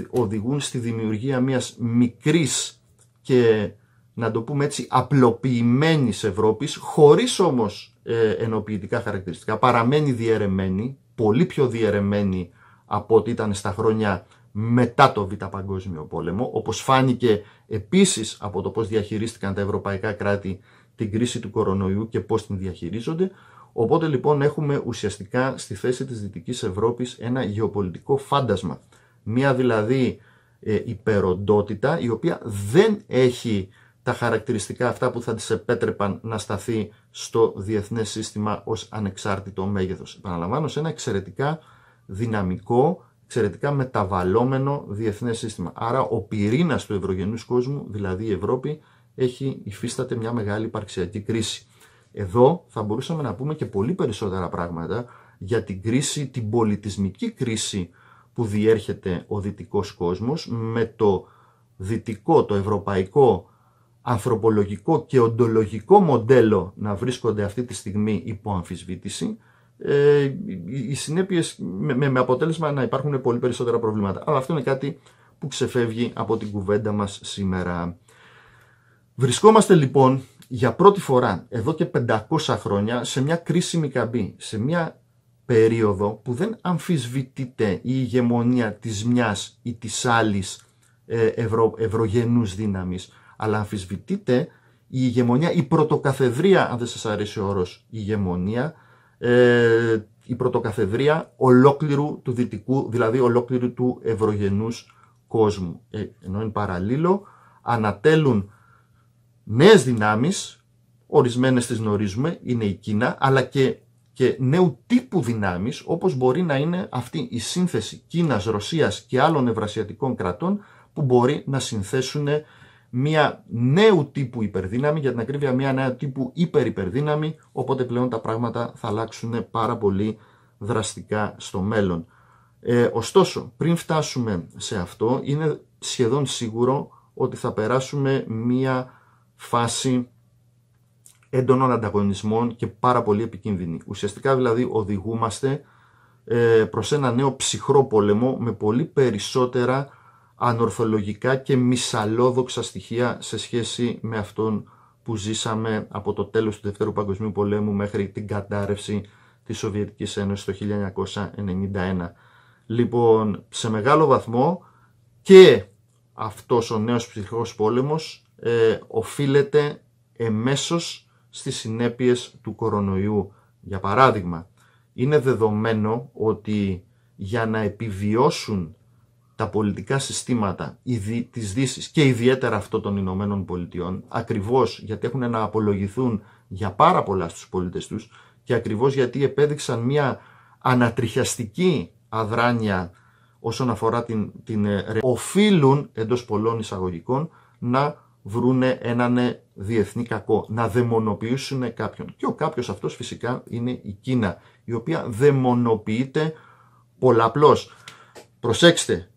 οδηγούν στη δημιουργία μιας μικρής και να το πούμε έτσι, απλοποιημένης Ευρώπης, χωρίς όμως ε, ενοποιητικά χαρακτηριστικά. Παραμένει διαιρεμένη, πολύ πιο διαιρεμένη από ό,τι ήταν στα χρόνια μετά το Β' Παγκόσμιο Πόλεμο, όπως φάνηκε επίσης από το πώς διαχειρίστηκαν τα ευρωπαϊκά κράτη την κρίση του κορονοϊού και πώς την διαχειρίζονται. Οπότε λοιπόν έχουμε ουσιαστικά στη θέση της Δυτικής Ευρώπης ένα γεωπολιτικό φάντασμα. Μία δηλαδή ε, υπεροντότητα η οποία δεν έχει τα χαρακτηριστικά αυτά που θα τις επέτρεπαν να σταθεί στο διεθνές σύστημα ως ανεξάρτητο μέγεθος. Επαναλαμβάνω, σε ένα εξαιρετικά δυναμικό, εξαιρετικά μεταβαλλόμενο διεθνές σύστημα. Άρα ο πυρήνας του ευρωγενούς κόσμου, δηλαδή η Ευρώπη, έχει υφίσταται μια μεγάλη υπαρξιακή κρίση. Εδώ θα μπορούσαμε να πούμε και πολύ περισσότερα πράγματα για την κρίση, την πολιτισμική κρίση που διέρχεται ο δυτικός κόσμος με το δυτικό, το ευρωπαϊκό ανθρωπολογικό και οντολογικό μοντέλο να βρίσκονται αυτή τη στιγμή υπό αμφισβήτηση, ε, οι συνέπειες με, αποτέλεσμα να υπάρχουν πολύ περισσότερα προβλήματα. Αλλά αυτό είναι κάτι που ξεφεύγει από την κουβέντα μας σήμερα. Βρισκόμαστε λοιπόν για πρώτη φορά εδώ και 500 χρόνια σε μια κρίσιμη καμπή, σε μια περίοδο που δεν αμφισβητείται η ηγεμονία της μιας ή της άλλης ε, ευρω, δύναμης αλλά αμφισβητείται η ηγεμονία, η πρωτοκαθεδρία, αν δεν σας αρέσει ο όρος, η ηγεμονία, ε, η πρωτοκαθεδρία ολόκληρου του δυτικού, δηλαδή ολόκληρου του ευρωγενούς κόσμου. Ε, ενώ εν παραλίλω ανατέλουν νέες δυνάμεις, ορισμένες τις γνωρίζουμε, είναι η Κίνα, αλλά και, και νέου τύπου δυνάμεις, όπως μπορεί να είναι αυτή η σύνθεση Κίνας, Ρωσίας και άλλων ευρασιατικών κρατών, που μπορεί να συνθέσουν μια νέου τύπου υπερδύναμη, για την ακρίβεια μια νέα τύπου υπερυπερδύναμη, οπότε πλέον τα πράγματα θα αλλάξουν πάρα πολύ δραστικά στο μέλλον. Ε, ωστόσο, πριν φτάσουμε σε αυτό, είναι σχεδόν σίγουρο ότι θα περάσουμε μια φάση έντονων ανταγωνισμών και πάρα πολύ επικίνδυνη. Ουσιαστικά δηλαδή οδηγούμαστε ε, προς ένα νέο ψυχρό πόλεμο με πολύ περισσότερα ανορθολογικά και μισαλόδοξα στοιχεία σε σχέση με αυτόν που ζήσαμε από το τέλος του Δευτέρου Παγκοσμίου Πολέμου μέχρι την κατάρρευση της Σοβιετικής Ένωσης το 1991. Λοιπόν, σε μεγάλο βαθμό και αυτός ο νέος ψυχικός πόλεμος ε, οφείλεται εμέσως στις συνέπειες του κορονοϊού. Για παράδειγμα, είναι δεδομένο ότι για να επιβιώσουν τα πολιτικά συστήματα της δύσης και ιδιαίτερα αυτό των Ηνωμένων Πολιτειών, ακριβώς γιατί έχουν να απολογηθούν για πάρα πολλά στους πολίτες τους και ακριβώς γιατί επέδειξαν μια ανατριχιαστική αδράνεια όσον αφορά την, την ε, οφείλουν εντός πολλών εισαγωγικών να βρούνε έναν ε, διεθνή κακό, να δαιμονοποιήσουν κάποιον. Και ο κάποιος αυτός φυσικά είναι η Κίνα, η οποία δαιμονοποιείται πολλαπλώς. Προσέξτε,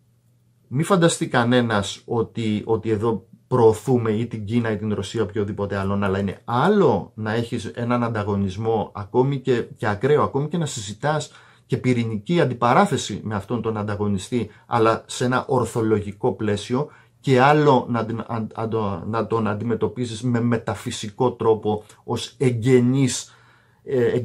μη φανταστεί κανένας ότι, ότι εδώ προωθούμε ή την Κίνα ή την Ρωσία οποιοδήποτε άλλον, αλλά είναι άλλο να έχεις έναν ανταγωνισμό ακόμη και, και ακραίο, ακόμη και να συζητάς και πυρηνική αντιπαράθεση με αυτόν τον ανταγωνιστή, αλλά σε ένα ορθολογικό πλαίσιο και άλλο να, να τον αντιμετωπίζεις με μεταφυσικό τρόπο ως εγγενής ε,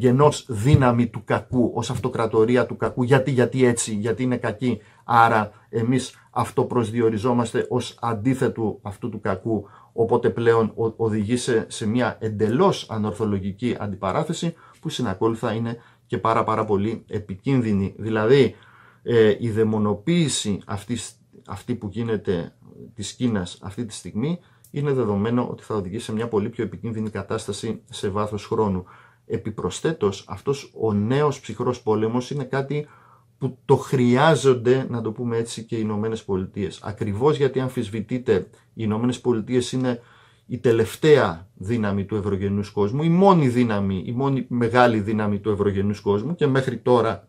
δύναμη του κακού, ως αυτοκρατορία του κακού. Γιατί, γιατί έτσι, γιατί είναι κακή Άρα εμείς αυτό προσδιοριζόμαστε ως αντίθετου αυτού του κακού, οπότε πλέον οδηγεί σε, μια εντελώς ανορθολογική αντιπαράθεση που συνακόλουθα είναι και πάρα πάρα πολύ επικίνδυνη. Δηλαδή ε, η δαιμονοποίηση αυτής, αυτή που γίνεται της Κίνας αυτή τη στιγμή είναι δεδομένο ότι θα οδηγήσει σε μια πολύ πιο επικίνδυνη κατάσταση σε βάθος χρόνου. Επιπροσθέτως αυτός ο νέος ψυχρός πόλεμος είναι κάτι που το χρειάζονται, να το πούμε έτσι, και οι Ηνωμένες Πολιτείες. Ακριβώς γιατί αμφισβητείται, οι Ηνωμένες Πολιτείες είναι η τελευταία δύναμη του ευρωγενού κόσμου, η μόνη δύναμη, η μόνη μεγάλη δύναμη του ευρωγενού κόσμου και μέχρι τώρα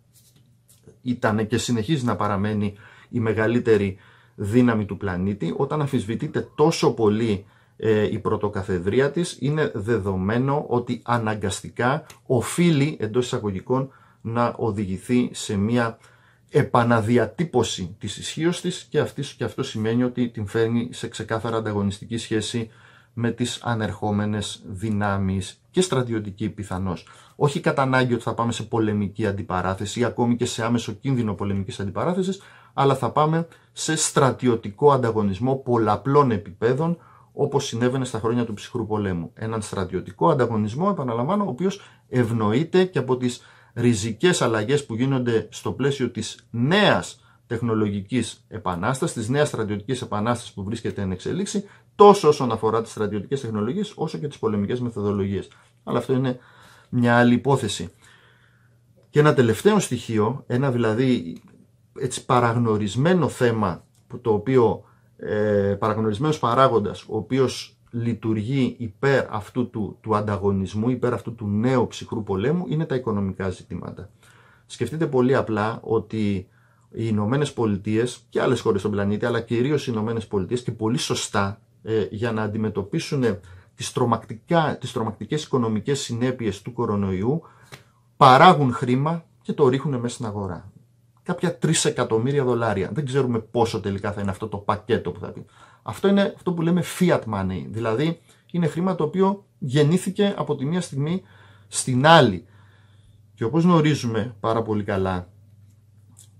ήταν και συνεχίζει να παραμένει η μεγαλύτερη δύναμη του πλανήτη. Όταν αμφισβητείτε τόσο πολύ ε, η πρωτοκαθεδρία της, είναι δεδομένο ότι αναγκαστικά οφείλει εντός εισαγωγικών να οδηγηθεί σε μια επαναδιατύπωση της ισχύως της και, και αυτό σημαίνει ότι την φέρνει σε ξεκάθαρα ανταγωνιστική σχέση με τις ανερχόμενες δυνάμεις και στρατιωτική πιθανώς. Όχι κατά ανάγκη ότι θα πάμε σε πολεμική αντιπαράθεση ή ακόμη και σε άμεσο κίνδυνο πολεμικής αντιπαράθεσης, αλλά θα πάμε σε στρατιωτικό ανταγωνισμό πολλαπλών επιπέδων όπως συνέβαινε στα χρόνια του ψυχρού πολέμου. Έναν στρατιωτικό ανταγωνισμό, επαναλαμβάνω, ο οποίος ευνοείται και από τις ριζικές αλλαγές που γίνονται στο πλαίσιο της νέας τεχνολογικής επανάστασης, της νέας στρατιωτικής επανάστασης που βρίσκεται εν εξελίξη, τόσο όσον αφορά τις στρατιωτικές τεχνολογίες, όσο και τις πολεμικές μεθοδολογίες. Αλλά αυτό είναι μια άλλη υπόθεση. Και ένα τελευταίο στοιχείο, ένα δηλαδή έτσι παραγνωρισμένο θέμα, το οποίο ε, παραγνωρισμένος παράγοντας, ο οποίος λειτουργεί υπέρ αυτού του, του ανταγωνισμού, υπέρ αυτού του νέου ψυχρού πολέμου είναι τα οικονομικά ζητήματα. Σκεφτείτε πολύ απλά ότι οι Ηνωμένες Πολιτείες και άλλες χώρες στον πλανήτη, αλλά κυρίως οι Ηνωμένες Πολιτείες και πολύ σωστά ε, για να αντιμετωπίσουν τις, τρομακτικέ οικονομικέ τρομακτικές οικονομικές συνέπειες του κορονοϊού παράγουν χρήμα και το ρίχνουν μέσα στην αγορά. Κάποια 3 εκατομμύρια δολάρια. Δεν ξέρουμε πόσο τελικά θα είναι αυτό το πακέτο που θα πει. Αυτό είναι αυτό που λέμε fiat money, δηλαδή είναι χρήμα το οποίο γεννήθηκε από τη μία στιγμή στην άλλη. Και όπως γνωρίζουμε πάρα πολύ καλά,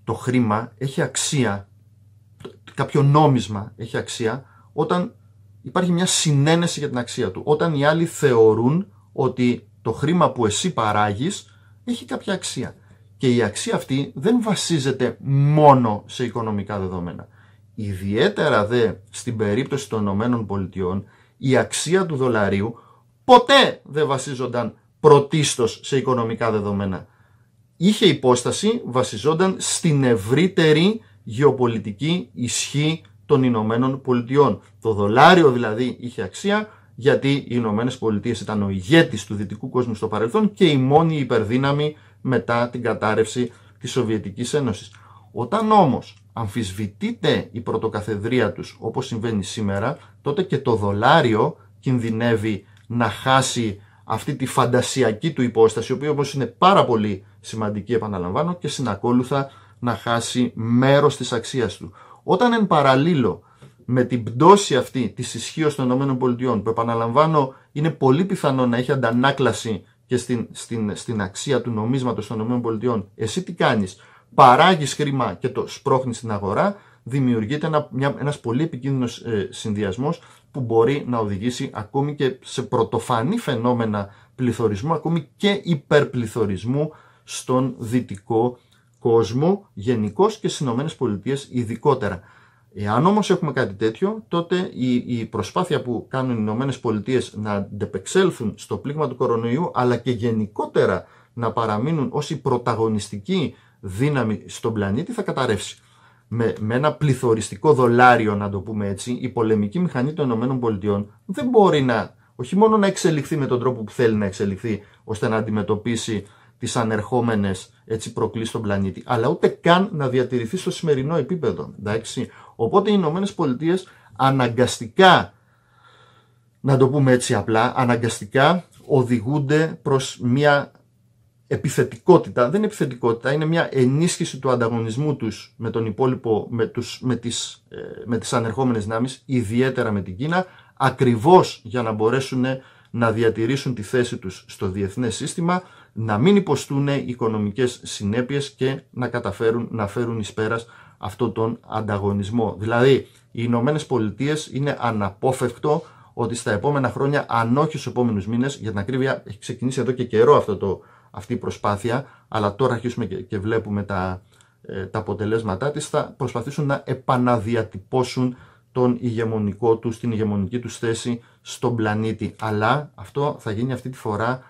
το χρήμα έχει αξία, κάποιο νόμισμα έχει αξία, όταν υπάρχει μια συνένεση για την αξία του. Όταν οι άλλοι θεωρούν ότι το χρήμα που εσύ παράγεις έχει κάποια αξία. Και η αξία αυτή δεν βασίζεται μόνο σε οικονομικά δεδομένα. Ιδιαίτερα δε στην περίπτωση των Ηνωμένων Πολιτειών η αξία του δολαρίου ποτέ δεν βασίζονταν πρωτίστως σε οικονομικά δεδομένα. Είχε υπόσταση, βασιζόταν στην ευρύτερη γεωπολιτική ισχύ των Ηνωμένων Πολιτειών. Το δολάριο δηλαδή είχε αξία γιατί οι Ηνωμένες Πολιτείες ήταν ο ηγέτης του δυτικού κόσμου στο παρελθόν και η μόνη υπερδύναμη μετά την κατάρρευση της Σοβιετικής Ένωσης. Όταν όμως αμφισβητείται η πρωτοκαθεδρία τους όπως συμβαίνει σήμερα, τότε και το δολάριο κινδυνεύει να χάσει αυτή τη φαντασιακή του υπόσταση, η οποία όμως είναι πάρα πολύ σημαντική, επαναλαμβάνω, και συνακόλουθα να χάσει μέρος της αξίας του. Όταν εν παραλίλω με την πτώση αυτή της ισχύως των ΗΠΑ, που επαναλαμβάνω είναι πολύ πιθανό να έχει αντανάκλαση και στην, στην, στην αξία του νομίσματος των ΗΠΑ, εσύ τι κάνεις, παράγεις χρήμα και το σπρώχνεις στην αγορά, δημιουργείται ένα, μια, ένας πολύ επικίνδυνος ε, συνδυασμός που μπορεί να οδηγήσει ακόμη και σε πρωτοφανή φαινόμενα πληθωρισμού, ακόμη και υπερπληθωρισμού στον δυτικό κόσμο γενικώς και στις Ηνωμένες Πολιτείες ειδικότερα. Εάν όμως έχουμε κάτι τέτοιο, τότε η, προσπάθεια που κάνουν οι Ηνωμένες Πολιτείες να αντεπεξέλθουν στο πλήγμα του κορονοϊού, αλλά και γενικότερα να παραμείνουν ως οι δύναμη στον πλανήτη θα καταρρεύσει. Με, με ένα πληθωριστικό δολάριο, να το πούμε έτσι, η πολεμική μηχανή των ΗΠΑ δεν μπορεί να, όχι μόνο να εξελιχθεί με τον τρόπο που θέλει να εξελιχθεί, ώστε να αντιμετωπίσει τις ανερχόμενες προκλήσεις στον πλανήτη, αλλά ούτε καν να διατηρηθεί στο σημερινό επίπεδο. Εντάξει. Οπότε οι Ηνωμένες Πολιτείες αναγκαστικά, να το πούμε έτσι απλά, αναγκαστικά οδηγούνται προς μια επιθετικότητα. Δεν είναι επιθετικότητα, είναι μια ενίσχυση του ανταγωνισμού τους με τον υπόλοιπο, με, τους, με, τις, ε, με τις ανερχόμενες δυνάμεις, ιδιαίτερα με την Κίνα, ακριβώς για να μπορέσουν να διατηρήσουν τη θέση τους στο διεθνές σύστημα, να μην υποστούν οικονομικές συνέπειες και να καταφέρουν να φέρουν εις πέρας αυτόν τον ανταγωνισμό. Δηλαδή, οι Ηνωμένες Πολιτείες είναι αναπόφευκτο ότι στα επόμενα χρόνια, αν όχι στους επόμενους μήνες, για την ακρίβεια έχει ξεκινήσει εδώ και καιρό αυτό το αυτή η προσπάθεια, αλλά τώρα αρχίσουμε και, βλέπουμε τα, ε, τα αποτελέσματά της, θα προσπαθήσουν να επαναδιατυπώσουν τον ηγεμονικό τους, την ηγεμονική τους θέση στον πλανήτη. Αλλά αυτό θα γίνει αυτή τη φορά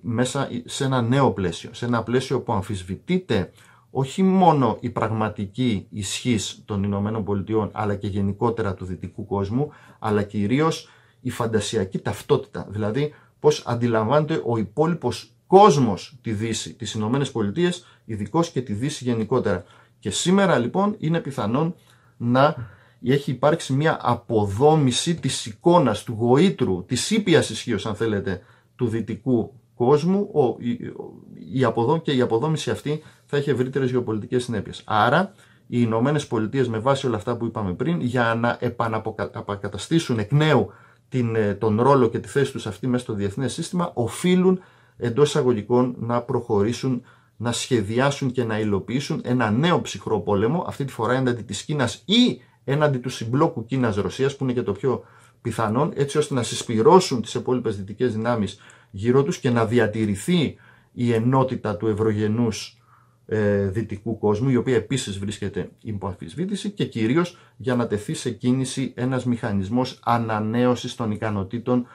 μέσα σε ένα νέο πλαίσιο, σε ένα πλαίσιο που αμφισβητείται όχι μόνο η πραγματική ισχύς των Ηνωμένων Πολιτειών, αλλά και γενικότερα του δυτικού κόσμου, αλλά κυρίως η φαντασιακή ταυτότητα, δηλαδή πώς αντιλαμβάνεται ο υπόλοιπος κόσμος τη Δύση, τις Ηνωμένες Πολιτείες, ειδικώς και τη Δύση γενικότερα. Και σήμερα λοιπόν είναι πιθανόν να έχει υπάρξει μια αποδόμηση της εικόνας του γοήτρου, της ήπιας ισχύως αν θέλετε, του δυτικού κόσμου ο, η, η και η αποδόμηση αυτή θα έχει ευρύτερες γεωπολιτικές συνέπειες. Άρα, οι Ηνωμένες Πολιτείες, με βάση όλα αυτά που είπαμε πριν, για να επαναποκαταστήσουν εκ νέου την, ε, τον ρόλο και τη θέση τους αυτή μέσα στο διεθνές σύστημα, οφείλουν εντός εισαγωγικών να προχωρήσουν, να σχεδιάσουν και να υλοποιήσουν ένα νέο ψυχρό πόλεμο, αυτή τη φορά έναντι της Κίνας ή έναντι του συμπλόκου Κίνα-Ρωσία, που είναι και το πιο πιθανόν, έτσι ώστε να συσπυρώσουν τις υπόλοιπες δυτικές δυνάμεις γύρω τους και να διατηρηθεί η ενότητα του ευρωγενού ε, δυτικού κόσμου, η οποία επίσης βρίσκεται υπό αμφισβήτηση και κυρίως για να τεθεί σε κίνηση ένας μηχανισμός ανανέωσης των ικανοτήτων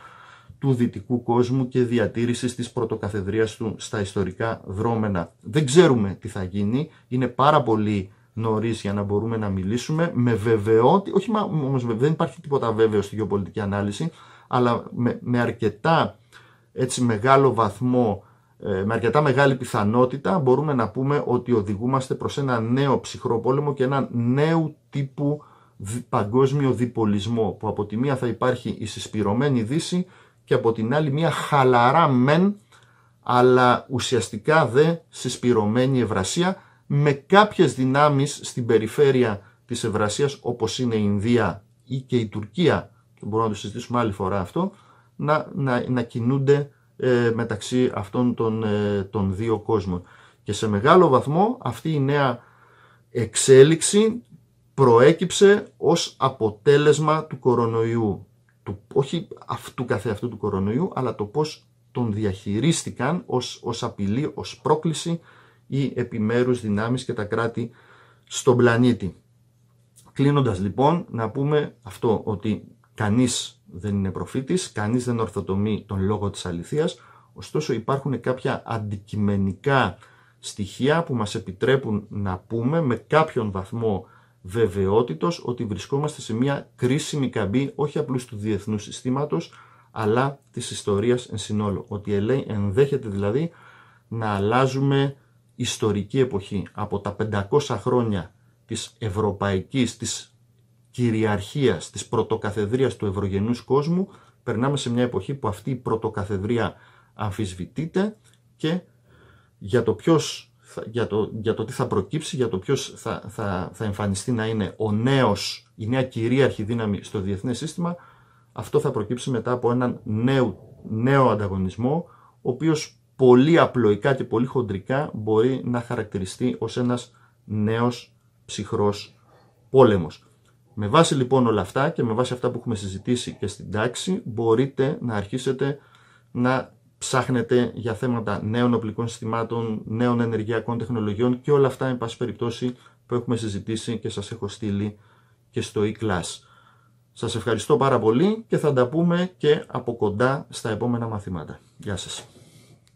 του δυτικού κόσμου και διατήρησης της πρωτοκαθεδρίας του στα ιστορικά δρόμενα. Δεν ξέρουμε τι θα γίνει, είναι πάρα πολύ νωρίς για να μπορούμε να μιλήσουμε με βεβαιότητα, όχι όμως δεν υπάρχει τίποτα βέβαιο στη γεωπολιτική ανάλυση, αλλά με, με αρκετά έτσι μεγάλο βαθμό ε, με αρκετά μεγάλη πιθανότητα μπορούμε να πούμε ότι οδηγούμαστε προς ένα νέο ψυχρό πόλεμο και ένα νέου τύπου παγκόσμιο διπολισμό που από τη μία θα υπάρχει η συσπηρωμένη Δύση και από την άλλη μια χαλαρά μεν αλλά ουσιαστικά δε συσπηρωμένη Ευρασία με κάποιες δυνάμεις στην περιφέρεια της Ευρασίας όπως είναι η Ινδία ή και η Τουρκία και μπορούμε να το συζητήσουμε άλλη φορά αυτό να, να, κινούνται ε, μεταξύ αυτών των, ε, των δύο κόσμων. Και σε μεγάλο βαθμό αυτή η νέα εξέλιξη προέκυψε ως αποτέλεσμα του κορονοϊού του, όχι αυτού καθεαυτού του κορονοϊού, αλλά το πώς τον διαχειρίστηκαν ως, ως απειλή, ως πρόκληση οι επιμέρους δυνάμεις και τα κράτη στον πλανήτη. Κλείνοντας λοιπόν να πούμε αυτό ότι κανείς δεν είναι προφήτης, κανείς δεν ορθοτομεί τον λόγο της αληθείας, ωστόσο υπάρχουν κάποια αντικειμενικά στοιχεία που μας επιτρέπουν να πούμε με κάποιον βαθμό Βεβαιότητος ότι βρισκόμαστε σε μια κρίσιμη καμπή όχι απλώς του διεθνούς συστήματος αλλά της ιστορίας εν συνόλου. Ότι ενδέχεται δηλαδή να αλλάζουμε ιστορική εποχή από τα 500 χρόνια της ευρωπαϊκής, της κυριαρχίας, της πρωτοκαθεδρίας του ευρωγενούς κόσμου περνάμε σε μια εποχή που αυτή η πρωτοκαθεδρία αμφισβητείται και για το ποιος για, το, για το τι θα προκύψει, για το ποιος θα, θα, εμφανιστεί να είναι ο νέος, η νέα κυρίαρχη δύναμη στο διεθνές σύστημα, αυτό θα προκύψει μετά από έναν νέο, νέο ανταγωνισμό, ο οποίος πολύ απλοϊκά και πολύ χοντρικά μπορεί να χαρακτηριστεί ως ένας νέος ψυχρός πόλεμος. Με βάση λοιπόν όλα αυτά και με βάση αυτά που έχουμε συζητήσει και στην τάξη μπορείτε να αρχίσετε να ψάχνετε για θέματα νέων οπλικών συστημάτων, νέων ενεργειακών τεχνολογιών και όλα αυτά, εν πάση περιπτώσει, που έχουμε συζητήσει και σας έχω στείλει και στο e-class. Σας ευχαριστώ πάρα πολύ και θα τα πούμε και από κοντά στα επόμενα μαθήματα. Γεια σας.